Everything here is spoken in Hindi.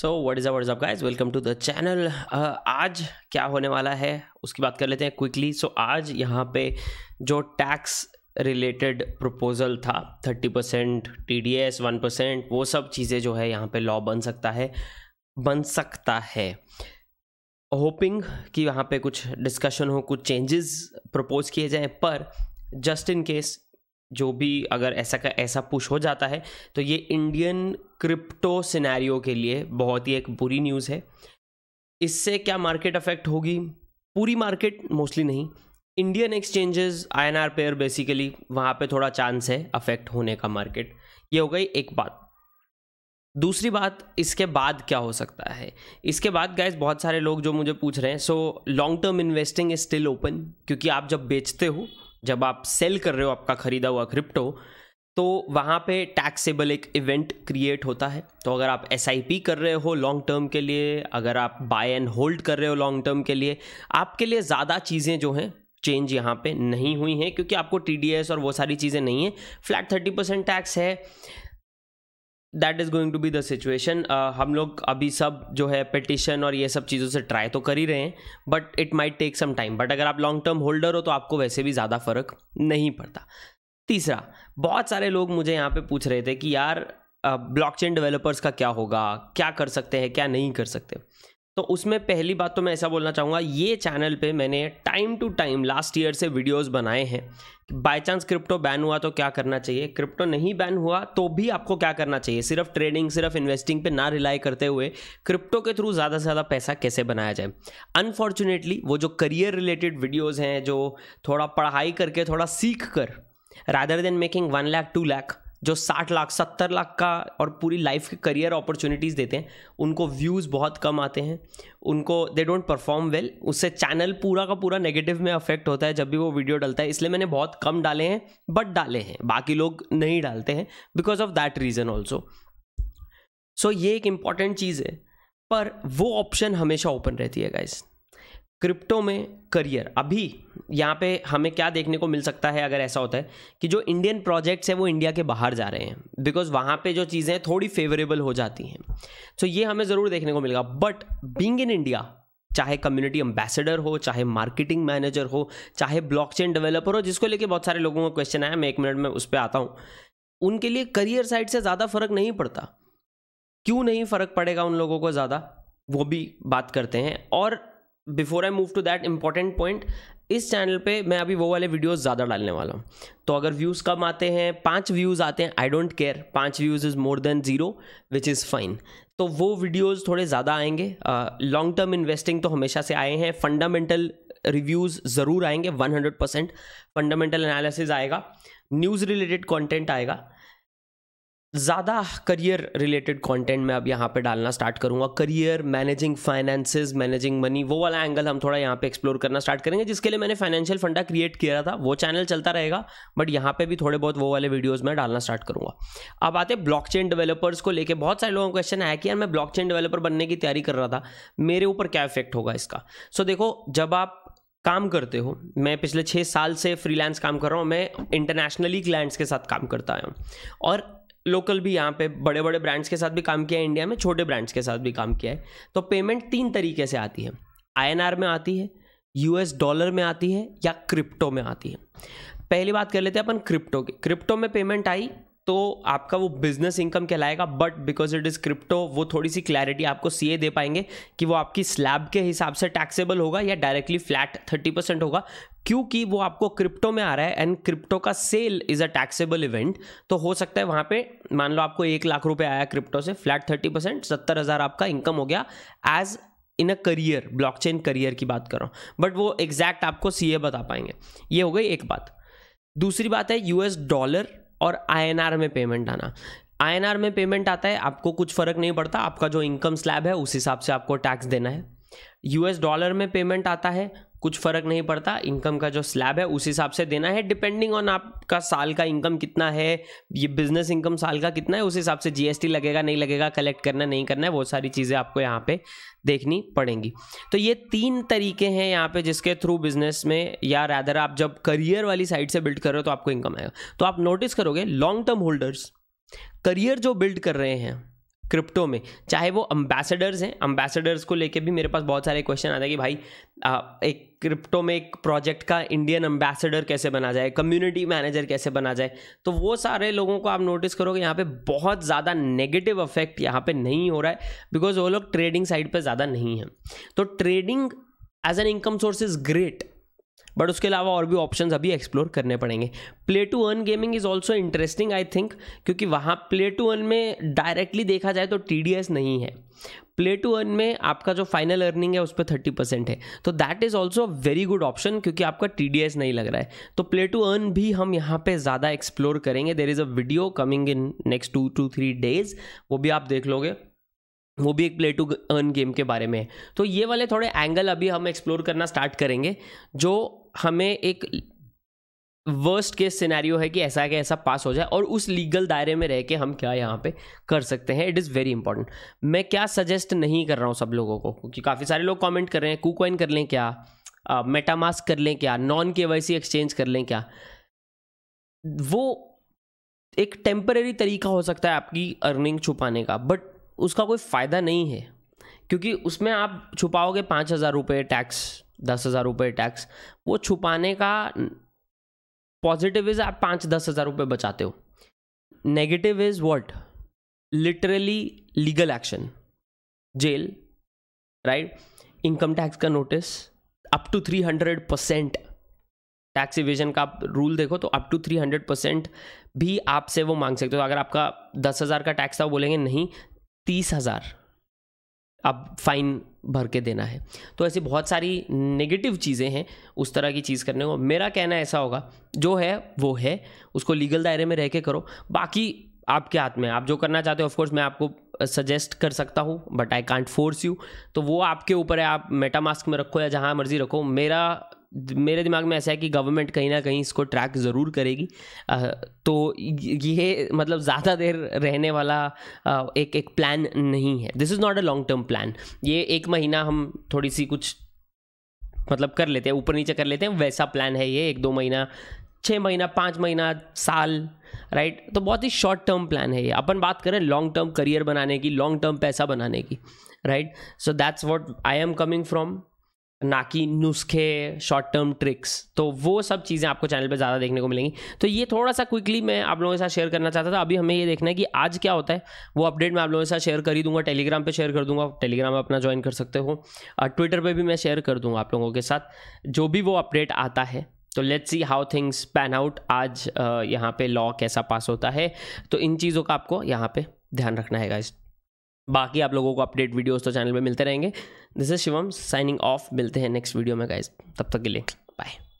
so what is what is welcome to the channel आज क्या होने वाला है उसकी बात कर लेते हैं क्विकली सो so, आज यहाँ पे जो टैक्स रिलेटेड प्रपोजल था thirty percent T D S one percent वो सब चीज़ें जो है यहाँ पे लॉ बन सकता है बन सकता है होपिंग कि वहाँ पे कुछ डिस्कशन हो कुछ चेंजेस प्रपोज किए जाएँ पर जस्ट इन केस जो भी अगर ऐसा का ऐसा पुश हो जाता है तो ये इंडियन क्रिप्टो सिनेरियो के लिए बहुत ही एक बुरी न्यूज़ है इससे क्या मार्केट अफेक्ट होगी पूरी मार्केट मोस्टली नहीं Indian exchanges I N R pair basically वहाँ पे थोड़ा चांस है अफेक्ट होने का मार्केट ये हो गई एक बात दूसरी बात इसके बाद क्या हो सकता है इसके बाद गैस बहुत सारे लोग जो मुझे पूछ रहे हैं so long term investing is still open क्योंकि आप जब बेचते हो जब आप सेल कर रहे हो आपका ख़रीदा हुआ क्रिप्टो तो वहाँ पे टैक्सेबल एक इवेंट क्रिएट होता है तो अगर आप एस कर रहे हो लॉन्ग टर्म के लिए अगर आप बाय एंड होल्ड कर रहे हो लॉन्ग टर्म के लिए आपके लिए ज़्यादा चीज़ें जो हैं चेंज यहाँ पे नहीं हुई हैं क्योंकि आपको टी और वो सारी चीज़ें नहीं है फ्लैट थर्टी परसेंट टैक्स है that is going to be the situation हम लोग अभी सब जो है पिटिशन और ये सब चीज़ों से ट्राई तो कर ही रहे हैं but it might take some time but अगर आप लॉन्ग टर्म होल्डर हो तो आपको वैसे भी ज़्यादा फ़र्क नहीं पड़ता तीसरा बहुत सारे लोग मुझे यहाँ पे पूछ रहे थे कि यार ब्लॉक चेन डेवलपर्स का क्या होगा क्या कर सकते हैं क्या नहीं कर सकते तो उसमें पहली बात तो मैं ऐसा बोलना चाहूँगा ये चैनल पे मैंने time to time last year से वीडियोस बनाए हैं बाय चांस क्रिप्टो बैन हुआ तो क्या करना चाहिए क्रिप्टो नहीं बैन हुआ तो भी आपको क्या करना चाहिए सिर्फ ट्रेडिंग सिर्फ इन्वेस्टिंग पे ना रिलाई करते हुए क्रिप्टो के थ्रू ज़्यादा से ज़्यादा पैसा कैसे बनाया जाए अनफॉर्चुनेटली वो जो करियर रिलेटेड वीडियोज़ हैं जो थोड़ा पढ़ाई करके थोड़ा सीख कर rather than making one lakh two lakh जो साठ लाख सत्तर लाख का और पूरी लाइफ के करियर अपॉर्चुनिटीज़ देते हैं उनको व्यूज़ बहुत कम आते हैं उनको दे डोंट परफॉर्म वेल उससे चैनल पूरा का पूरा नेगेटिव में अफेक्ट होता है जब भी वो वीडियो डालता है इसलिए मैंने बहुत कम डाले हैं बट डाले हैं बाकी लोग नहीं डालते हैं because of that reason also so ये एक इम्पॉर्टेंट चीज़ है पर वो ऑप्शन हमेशा ओपन रहती है गाइज़ क्रिप्टो में करियर अभी यहाँ पे हमें क्या देखने को मिल सकता है अगर ऐसा होता है कि जो इंडियन प्रोजेक्ट्स हैं वो इंडिया के बाहर जा रहे हैं बिकॉज वहाँ पे जो चीज़ें थोड़ी फेवरेबल हो जाती हैं सो so ये हमें ज़रूर देखने को मिलेगा बट बींग इन इंडिया चाहे कम्युनिटी एम्बेसडर हो चाहे मार्केटिंग मैनेजर हो चाहे ब्लॉकचेन डेवलपर हो जिसको लेके बहुत सारे लोगों का क्वेश्चन आया मैं एक मिनट में उस पर आता हूँ उनके लिए करियर साइड से ज़्यादा फर्क नहीं पड़ता क्यों नहीं फ़र्क पड़ेगा उन लोगों को ज़्यादा वो भी बात करते हैं और before I move to that important point इस चैनल पे मैं अभी वो वाले वीडियोस ज़्यादा डालने वाला हूँ तो अगर व्यूज़ कम आते हैं पाँच व्यूज़ आते हैं आई डोंट केयर पाँच views is more than zero which is fine तो वो वीडियोस थोड़े ज़्यादा आएंगे लॉन्ग टर्म इन्वेस्टिंग तो हमेशा से आए हैं फंडामेंटल रिव्यूज़ ज़रूर आएंगे 100 परसेंट फंडामेंटल एनालिसिस आएगा न्यूज़ रिलेटेड कॉन्टेंट आएगा ज़्यादा करियर रिलेटेड कंटेंट मैं अब यहाँ पे डालना स्टार्ट करूँगा career managing finances managing money वो वाला एंगल हम थोड़ा यहाँ पे एक्सप्लोर करना स्टार्ट करेंगे जिसके लिए मैंने फाइनेंशियल फंडा क्रिएट किया था वो चैनल चलता रहेगा बट यहाँ पे भी थोड़े बहुत वो वाले वीडियोज़ मैं डालना स्टार्ट करूँगा अब आते ब्लॉक डेवलपर्स को लेकर बहुत सारे लोगों को क्वेश्चन आया कि यार मैं ब्लॉक डेवलपर बनने की तैयारी कर रहा था मेरे ऊपर क्या इफेक्ट होगा इसका सो देखो जब आप काम करते हो मैं पिछले छः साल से फ्रीलांस काम कर रहा हूँ मैं इंटरनेशनली क्लाइंट्स के साथ काम करता आया हूँ और लोकल भी यहाँ पे बड़े बड़े ब्रांड्स के साथ भी काम किया है इंडिया में छोटे ब्रांड्स के साथ भी काम किया है तो पेमेंट तीन तरीके से आती है आई में आती है यूएस डॉलर में आती है या क्रिप्टो में आती है पहली बात कर लेते हैं अपन क्रिप्टो की क्रिप्टो में पेमेंट आई तो आपका वो बिजनेस इनकम कहलाएगा but because it is crypto वो थोड़ी सी क्लैरिटी आपको सीए दे पाएंगे कि वो आपकी स्लैब के हिसाब से टैक्सेबल होगा या डायरेक्टली फ्लैट थर्टी परसेंट होगा क्योंकि वो आपको क्रिप्टो में आ रहा है एंड क्रिप्टो का sale is a taxable event तो हो सकता है वहां पे मान लो आपको एक लाख रुपए आया क्रिप्टो से फ्लैट थर्टी परसेंट सत्तर हजार आपका इनकम हो गया as in a career blockchain career की बात कर रहा हूँ बट वो एग्जैक्ट आपको सी बता पाएंगे ये हो गई एक बात दूसरी बात है यूएस डॉलर और आई में पेमेंट आना आई में पेमेंट आता है आपको कुछ फर्क नहीं पड़ता आपका जो इनकम स्लैब है उस हिसाब से आपको टैक्स देना है यूएस डॉलर में पेमेंट आता है कुछ फ़र्क नहीं पड़ता इनकम का जो स्लैब है उस हिसाब से देना है डिपेंडिंग ऑन आपका साल का इनकम कितना है ये बिजनेस इनकम साल का कितना है उस हिसाब से जीएसटी लगेगा नहीं लगेगा कलेक्ट करना नहीं करना है वो सारी चीज़ें आपको यहाँ पे देखनी पड़ेंगी तो ये तीन तरीके हैं यहाँ पे जिसके थ्रू बिजनेस में या रैदर आप जब करियर वाली साइड से बिल्ड कर रहे हो तो आपको इनकम आएगा तो आप नोटिस करोगे लॉन्ग टर्म होल्डर्स करियर जो बिल्ड कर रहे हैं क्रिप्टो में चाहे वो अम्बेसडर्स हैं अम्बेसडर्स को लेके भी मेरे पास बहुत सारे क्वेश्चन आते हैं कि भाई आ, एक क्रिप्टो में एक प्रोजेक्ट का इंडियन एम्बेसडर कैसे बना जाए कम्युनिटी मैनेजर कैसे बना जाए तो वो सारे लोगों को आप नोटिस करोगे यहाँ पे बहुत ज़्यादा नेगेटिव अफेक्ट यहाँ पे नहीं हो रहा है बिकॉज वो लोग ट्रेडिंग साइड पर ज़्यादा नहीं है तो trading as an income source is great but उसके अलावा और भी ऑप्शन अभी एक्सप्लोर करने पड़ेंगे play to earn gaming is also interesting I think क्योंकि वहाँ प्ले टू अर्न में डायरेक्टली देखा जाए तो टी नहीं है प्ले टू अर्न में आपका जो फाइनल अर्निंग है उस पर थर्टी परसेंट है तो that is also very good option क्योंकि आपका टी नहीं लग रहा है तो प्ले टू अर्न भी हम यहाँ पे ज़्यादा एक्सप्लोर करेंगे there is a video coming in next two to three days वो भी आप देख लोगे वो भी एक प्ले टू अर्न गेम के बारे में है तो ये वाले थोड़े एंगल अभी हम एक्सप्लोर करना स्टार्ट करेंगे जो हमें एक वर्स्ट केस सिनेरियो है कि ऐसा क्या ऐसा पास हो जाए और उस लीगल दायरे में रह के हम क्या यहाँ पे कर सकते हैं इट इज़ वेरी इंपॉर्टेंट मैं क्या सजेस्ट नहीं कर रहा हूँ सब लोगों को क्योंकि काफ़ी सारे लोग कमेंट कर रहे हैं कुकॉइन कर लें क्या मेटामास्क uh, कर लें क्या नॉन के एक्सचेंज कर लें क्या वो एक टेम्पररी तरीका हो सकता है आपकी अर्निंग छुपाने का बट उसका कोई फ़ायदा नहीं है क्योंकि उसमें आप छुपाओगे पाँच हज़ार रुपये टैक्स दस हज़ार रुपये टैक्स वो छुपाने का पॉजिटिव इज़ आप पाँच दस हज़ार रुपये बचाते हो negative is what literally legal action jail right income tax का notice up to three hundred percent tax evasion का आप रूल देखो तो up to three hundred percent भी आपसे वो मांग सकते हो तो अगर आपका दस हज़ार का टैक्स था वो बोलेंगे नहीं तीस हज़ार अब फाइन भर के देना है तो ऐसी बहुत सारी नेगेटिव चीज़ें हैं उस तरह की चीज़ करने को मेरा कहना ऐसा होगा जो है वो है उसको लीगल दायरे में रह के करो बाकी आपके हाथ में आप जो करना चाहते हो ऑफकोर्स मैं आपको सजेस्ट uh, कर सकता हूँ but I can't force you तो वो आपके ऊपर है आप मेटामास्क में रखो या जहाँ मर्जी रखो मेरा मेरे दिमाग में ऐसा है कि गवर्नमेंट कहीं ना कहीं इसको ट्रैक ज़रूर करेगी तो ये मतलब ज़्यादा देर रहने वाला एक एक प्लान नहीं है this is not a long term plan ये एक महीना हम थोड़ी सी कुछ मतलब कर लेते हैं ऊपर नीचे कर लेते हैं वैसा प्लान है ये एक दो महीना छः महीना पाँच महीना साल राइट तो बहुत ही शॉर्ट टर्म प्लान है ये अपन बात करें लॉन्ग टर्म करियर बनाने की लॉन्ग टर्म पैसा बनाने की right so that's what I am coming from ना कि नुस्खे शॉर्ट टर्म ट्रिक्स तो वो सब चीज़ें आपको चैनल पे ज़्यादा देखने को मिलेंगी तो ये थोड़ा सा क्विकली मैं आप लोगों के साथ शेयर करना चाहता था अभी हमें ये देखना है कि आज क्या होता है वो अपडेट मैं आप लोगों के साथ शेयर कर ही दूंगा टेलीग्राम पे शेयर कर दूंगा टेलीग्राम अपना ज्वाइन कर सकते हो ट्विटर पर भी मैं शेयर कर दूंगा आप लोगों के साथ जो भी वो अपडेट आता है तो let's see how things pan out आज यहाँ पे लॉ कैसा पास होता है तो इन चीज़ों का आपको यहाँ पे ध्यान रखना है गाइज़ बाकी आप लोगों को अपडेट वीडियोस तो चैनल पे मिलते रहेंगे this is Shivam signing off मिलते हैं नेक्स्ट वीडियो में गाइज तब तक के लिए बाय